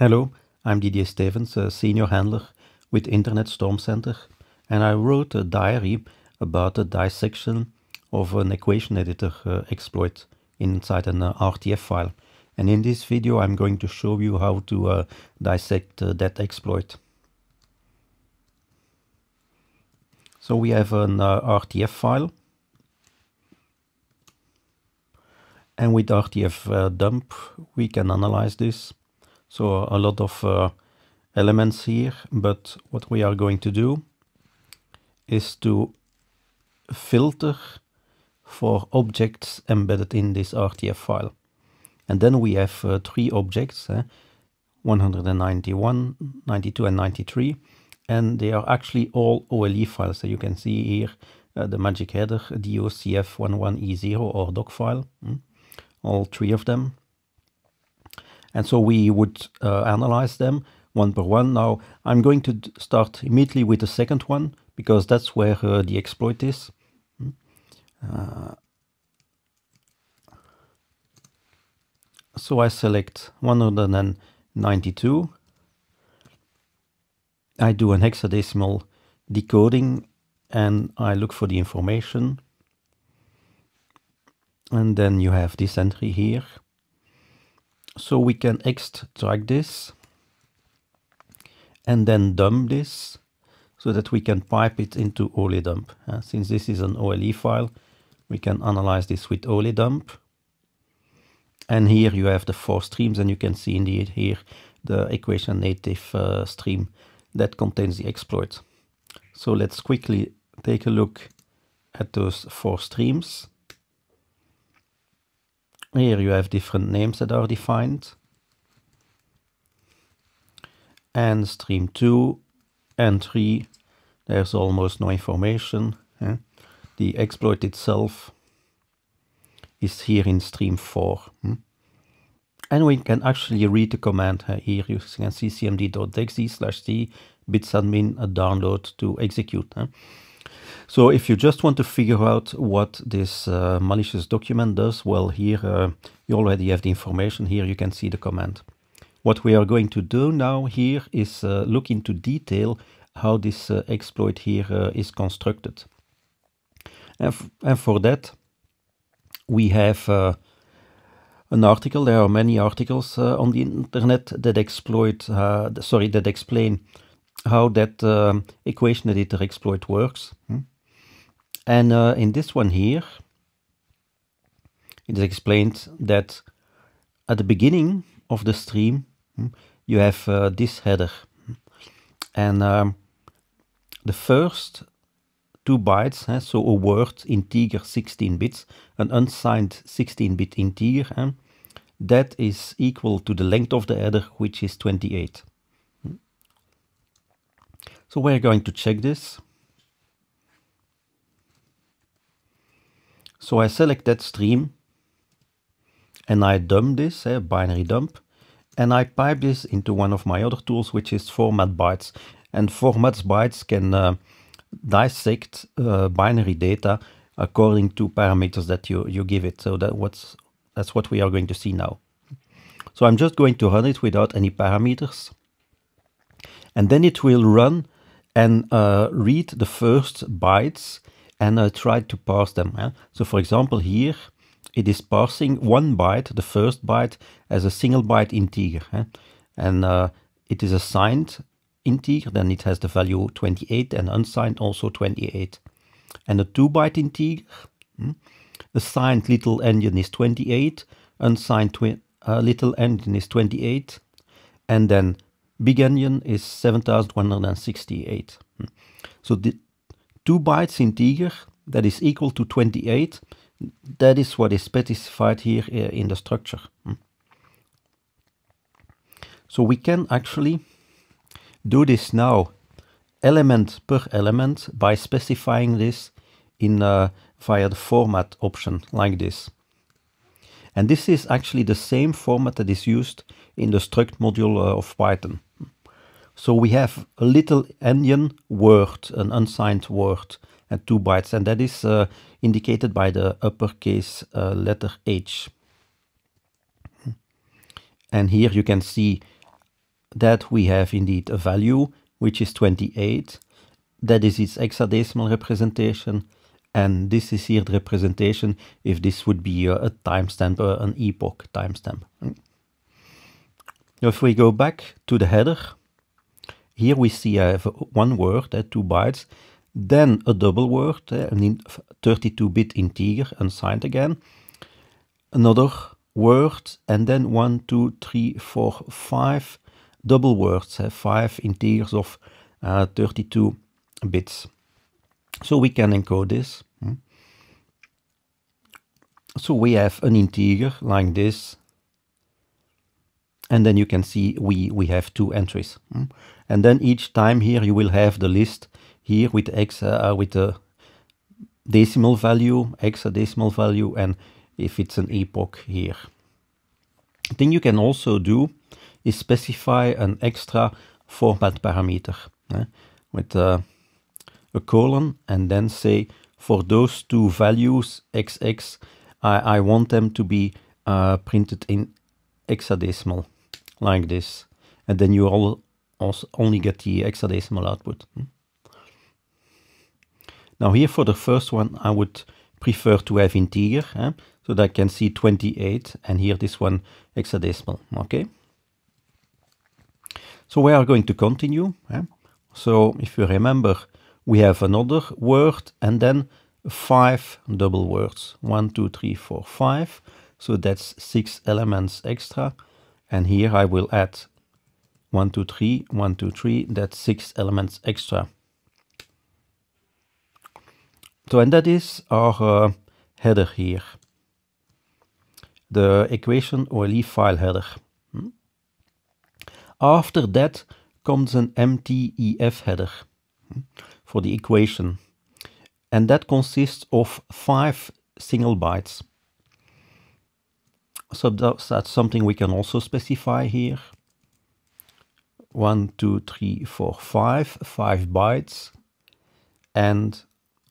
Hello, I'm Didier Stevens, a senior handler with Internet Storm Center, and I wrote a diary about the dissection of an equation editor uh, exploit inside an uh, RTF file. And in this video, I'm going to show you how to uh, dissect uh, that exploit. So we have an uh, RTF file. And with RTF uh, dump, we can analyze this so a lot of uh, elements here, but what we are going to do is to filter for objects embedded in this RTF file. And then we have uh, three objects, eh? 191, 92 and 93. And they are actually all OLE files. So you can see here uh, the magic header, DOCF11E0 or doc file, mm? all three of them. And so we would uh, analyze them one by one. Now I'm going to start immediately with the second one because that's where uh, the exploit is. Hmm? Uh, so I select 192. I do an hexadecimal decoding and I look for the information. And then you have this entry here. So we can extract this and then dump this so that we can pipe it into OLEDump. Uh, since this is an OLE file, we can analyze this with OLEDump. And here you have the four streams and you can see indeed here the equation native uh, stream that contains the exploit. So let's quickly take a look at those four streams. Here you have different names that are defined. And stream 2 and 3, there's almost no information. Eh? The exploit itself is here in stream 4. Hmm? And we can actually read the command uh, here using ccmd.exe slash t bitsadmin download to execute. So if you just want to figure out what this uh, malicious document does, well, here uh, you already have the information. Here you can see the command. What we are going to do now here is uh, look into detail how this uh, exploit here uh, is constructed. And, and, for that, we have uh, an article. There are many articles on the internet that exploit, sorry, that explain how that equation editor exploit works. Hmm? And uh, in this one here, it is explained that at the beginning of the stream, hmm, you have uh, this header. And um, the first two bytes, eh, so a word integer 16 bits, an unsigned 16-bit integer, eh, that is equal to the length of the header, which is 28. Hmm. So we're going to check this. So I select that stream and I dump this, a eh, binary dump, and I pipe this into one of my other tools, which is format bytes. And format bytes can uh, dissect uh, binary data according to parameters that you, you give it. So that what's, that's what we are going to see now. So I'm just going to run it without any parameters. And then it will run and uh, read the first bytes and I try to parse them. Eh? So for example, here it is parsing one byte, the first byte, as a single byte integer. Eh? And uh, it is assigned integer, then it has the value 28 and unsigned also 28. And a two byte integer, hmm? signed little endian is 28, unsigned uh, little endian is 28, and then big endian is 7168. Hmm? So the, 2 bytes integer that is equal to 28. That is what is specified here eh, in the structure. Hmm. So we can actually do this now element per element by specifying this in uh, via the format option like this. And this is actually the same format that is used in the struct module uh, of Python. So we have a little endian word, an unsigned word, and two bytes, and that is uh, indicated by the uppercase uh, letter H. And here you can see that we have indeed a value, which is 28. That is its hexadecimal representation. And this is here the representation if this would be a, uh, a timestamp, uh, an epoch timestamp. If we go back to the header, here we see I uh, have one word, uh, two bytes, then a double word, uh, an 32-bit integer, unsigned again, another word, and then one, two, three, four, five double words, uh, five integers of uh, 32 bits. So we can encode this. Hmm. So we have an integer like this, and then you can see we, we have two entries. Hmm? And then each time here you will have the list here with x uh, uh with the decimal value, hexadecimal value, and if it's an epoch here. thing you can also do is specify an extra format parameter eh, with uh, a colon and then say for those two values xx, I, I want them to be uh, printed in hexadecimal like this, and then you all also only get the hexadecimal output. Hmm? Now here for the first one, I would prefer to have integer, eh? so that I can see 28, and here this one hexadecimal, okay? So we are going to continue. Eh? So if you remember, we have another word and then five double words. One, two, three, four, five. So that's six elements extra. And here I will add 1, 2, 3, 1, 2, 3. That's six elements extra. So, and that is our uh, header here. The equation or leaf file header. Hmm. After that comes an MTEF EF header hmm, for the equation. And that consists of five single bytes. So that's something we can also specify here. One, two, three, four, five, five bytes. And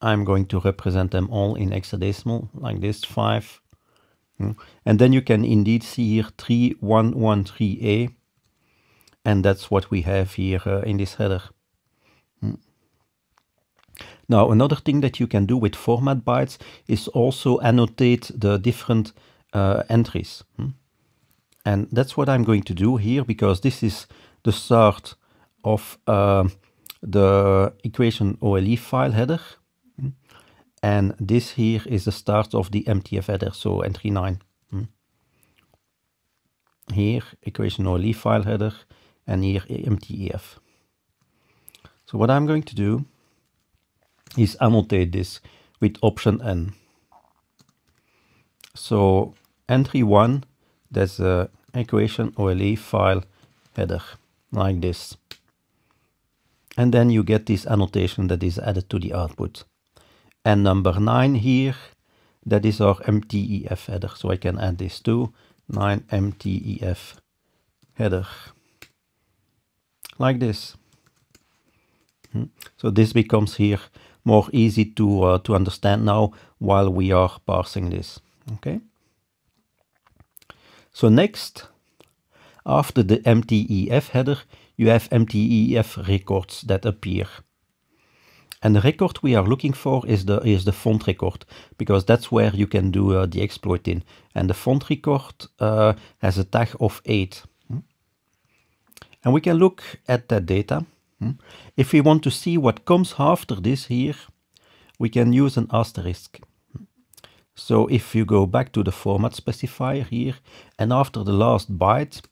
I'm going to represent them all in hexadecimal like this, five. Hmm. And then you can indeed see here 3113A. And that's what we have here uh, in this header. Hmm. Now, another thing that you can do with format bytes is also annotate the different uh, entries. Hmm? And that's what I'm going to do here because this is the start of uh, the equation OLE file header. Hmm? And this here is the start of the MTF header, so entry 9. Hmm? Here, equation OLE file header, and here MTF. So what I'm going to do is annotate this with option N. So entry 1, there's a equation OLE file header like this. And then you get this annotation that is added to the output. And number 9 here, that is our MTEF header. So I can add this to 9 MTEF header. Like this. Hmm. So this becomes here more easy to, uh, to understand now while we are parsing this. Okay. So next, after the MTEF header, you have MTEF records that appear. And the record we are looking for is the, is the font record, because that's where you can do uh, the exploit in. And the font record uh, has a tag of 8. Hmm? And we can look at that data. Hmm? If we want to see what comes after this here, we can use an asterisk. So if you go back to the format specifier here, and after the last byte,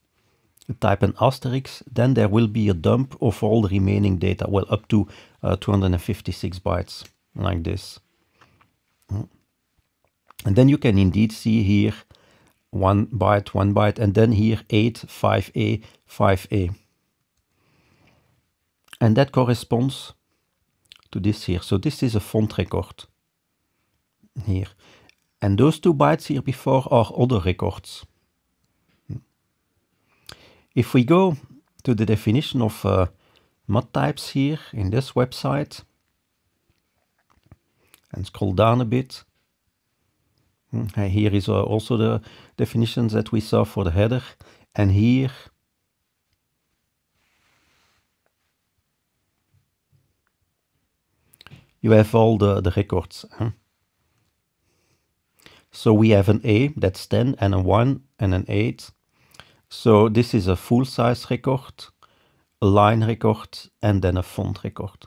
type an asterisk, then there will be a dump of all the remaining data, well, up to uh, 256 bytes, like this. Hmm. And then you can indeed see here one byte, one byte, and then here 8, 5A, 5A. And that corresponds to this here. So this is a font record here. And those two bytes here before are other records. Hm. If we go to the definition of uh, mod types here in this website and scroll down a bit, hm, here is uh, also the definitions that we saw for the header and here you have all the, the records. Huh? So we have an A, that's 10, and a 1, and an 8. So this is a full-size record, a line record, and then a font record.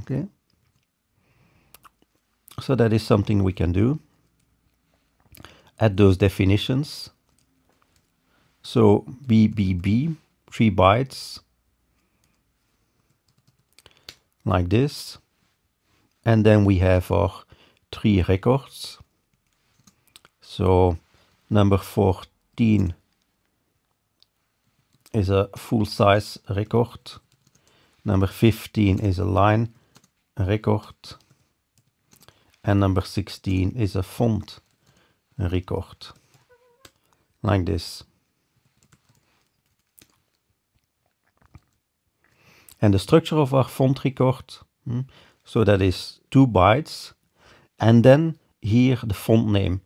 Okay. So that is something we can do. Add those definitions. So BBB, 3 bytes, like this. And then we have our three records. So number 14 is a full-size record. Number 15 is a line record. And number 16 is a font record. Like this. And the structure of our font record, hmm, so that is two bytes. And then here the font name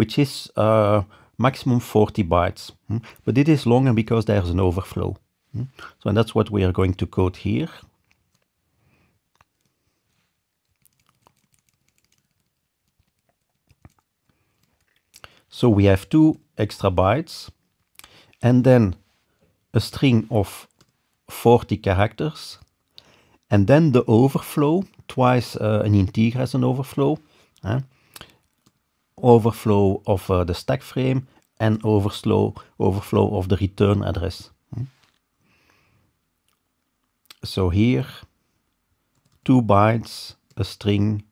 which is uh, maximum 40 bytes. Hmm? But it is longer because there's an overflow. Hmm? So and that's what we are going to code here. So we have two extra bytes and then a string of 40 characters and then the overflow, twice uh, an integer as an overflow. overflow of the eh, stack frame and overflow, overflow of the return address. Hm? So here, two bytes, a string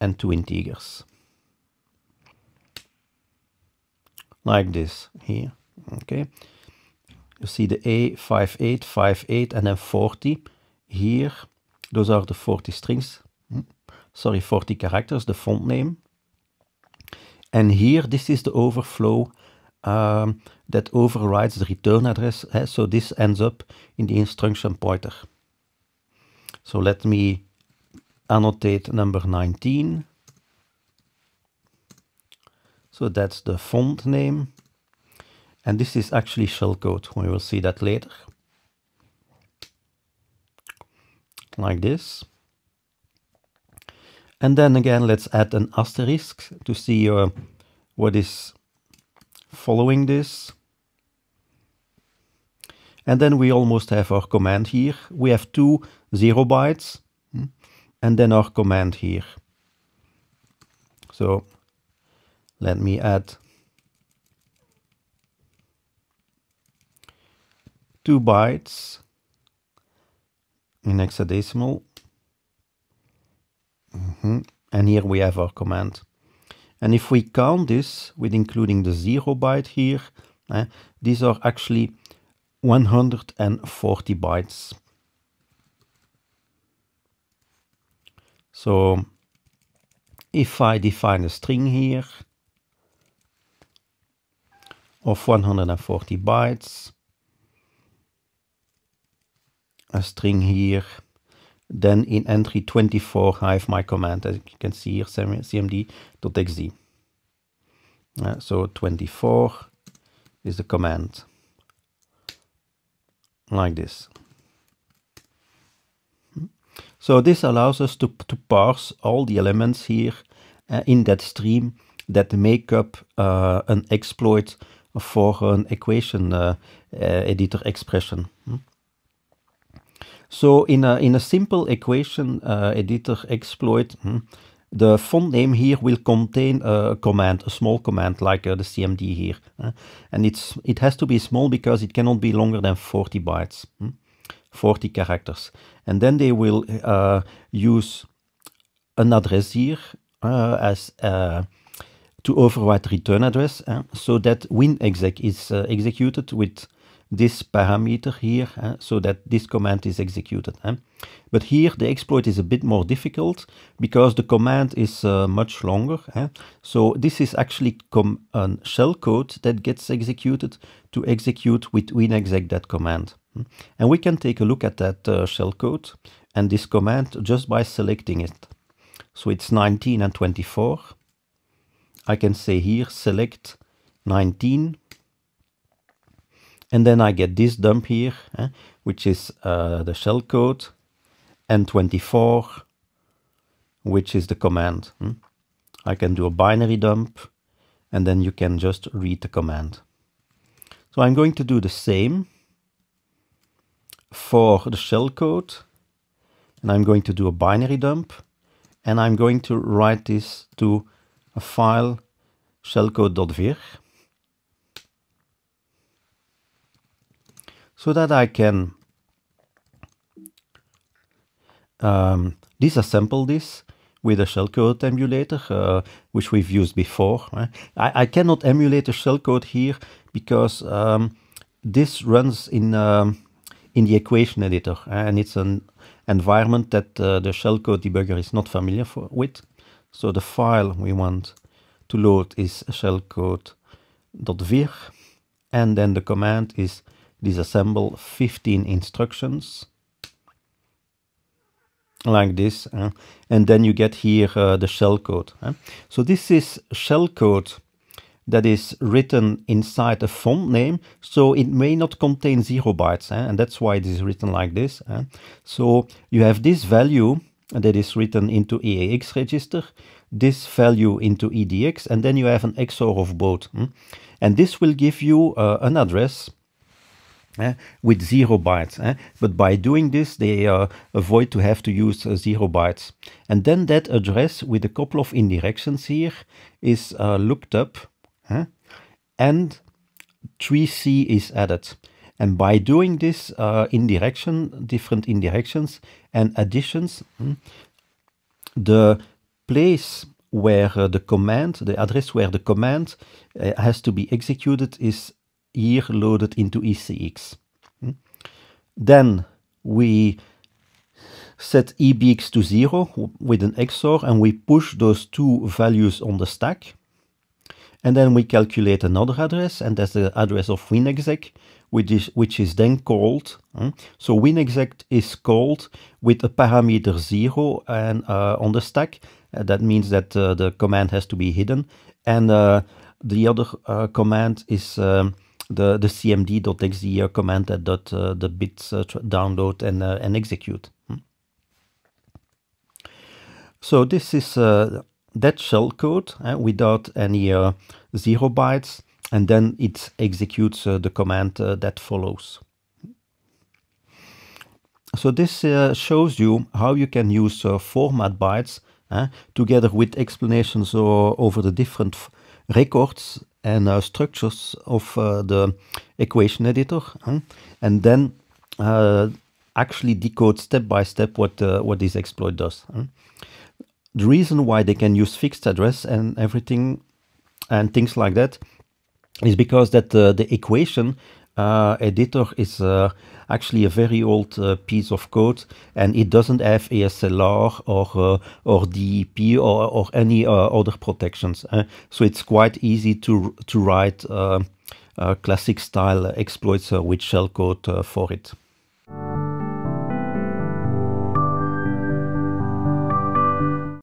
and two integers. Like this here, okay. You see the A, 5858 58 and then 40. Here, those are the 40 strings. Hm? Sorry, 40 characters, the font name. And here, this is the overflow um, that overrides the return address. Eh? So this ends up in the instruction pointer. So let me annotate number 19. So that's the font name. And this is actually shellcode. We will see that later. Like this. And then again, let's add an asterisk to see uh, what is following this. And then we almost have our command here. We have two zero bytes hmm, and then our command here. So let me add two bytes in hexadecimal Mm -hmm. And here we have our command. And if we count this with including the zero byte here, eh, these are actually 140 bytes. So if I define a string here of 140 bytes, a string here then in entry 24, I have my command, as you can see here, cmd.exe. Uh, so 24 is the command, like this. So this allows us to, to parse all the elements here uh, in that stream that make up uh, an exploit for an equation uh, uh, editor expression. Hmm? So in a, in a simple equation uh, editor exploit, hmm, the font name here will contain a command, a small command like uh, the CMD here. Uh, and it's it has to be small because it cannot be longer than 40 bytes, hmm? 40 characters. And then they will uh, use an address here uh, as uh, to overwrite return address so that winexec is executed with this parameter here uh, so that this command is executed. Eh? But here the exploit is a bit more difficult because the command is uh, much longer. Eh? So this is actually a shell code that gets executed to execute with winexec that command. Hmm. And we can take a look at that uh, shell code and this command just by selecting it. So it's 19 and 24. I can say here select 19 and then I get this dump here, eh, which is uh, the shell code, and 24 which is the command. Hmm? I can do a binary dump, and then you can just read the command. So I'm going to do the same for the shell code, and I'm going to do a binary dump, and I'm going to write this to a file shellcode.vir, so that I can um, disassemble this with a shellcode emulator, uh, which we've used before. Eh? I, I, cannot emulate a shellcode here because um, this runs in, um, in the equation editor, eh? and it's an environment that uh, the shellcode debugger is not familiar for, with. So the file we want to load is shellcode.vir, and then the command is disassemble 15 instructions like this and then you get here uh, the shellcode eh? so this is shellcode that is written inside a font name so it may not contain zero bytes and that's why it is written like this so you have this value that is written into EAX register this value into EDX and then you have an XOR of both hmm? and this will give you uh, an address uh, with zero bytes. Uh, but by doing this, they uh, avoid to have to use uh, zero bytes. And then that address with a couple of indirections here is uh, looked up eh? and 3C is added. And by doing this uh, indirection, different indirections and additions, mm, the place where the command, the address where the command has to be executed is here loaded into ECX. Then we set EBX to zero with an XOR and we push those two values on the stack. And then we calculate another address and that's the address of WinExec, which is, which is then called. Hmm? So WinExec is called with a parameter zero and uh, on the stack. Uh, that means that uh, the command has to be hidden. And uh, the other uh, command is um, the, the cmd.exe command that uh, the bits download and, uh, and execute. Hmm. So this is that shell uh, eh, without any uh, zero bytes, and then it executes uh, the command that follows. So this uh, shows you how you can use uh, format bytes eh, together with explanations over the different records and uh, structures of uh, the equation editor huh? and then uh, actually decode step by step what uh, what this exploit does huh? the reason why they can use fixed address and everything and things like that is because that uh, the equation uh, editor is uh, actually a very old uh, piece of code, and it doesn't have ASLR or or DEP or, or any other protections. so it's quite easy to to write classic style exploits with shellcode for it.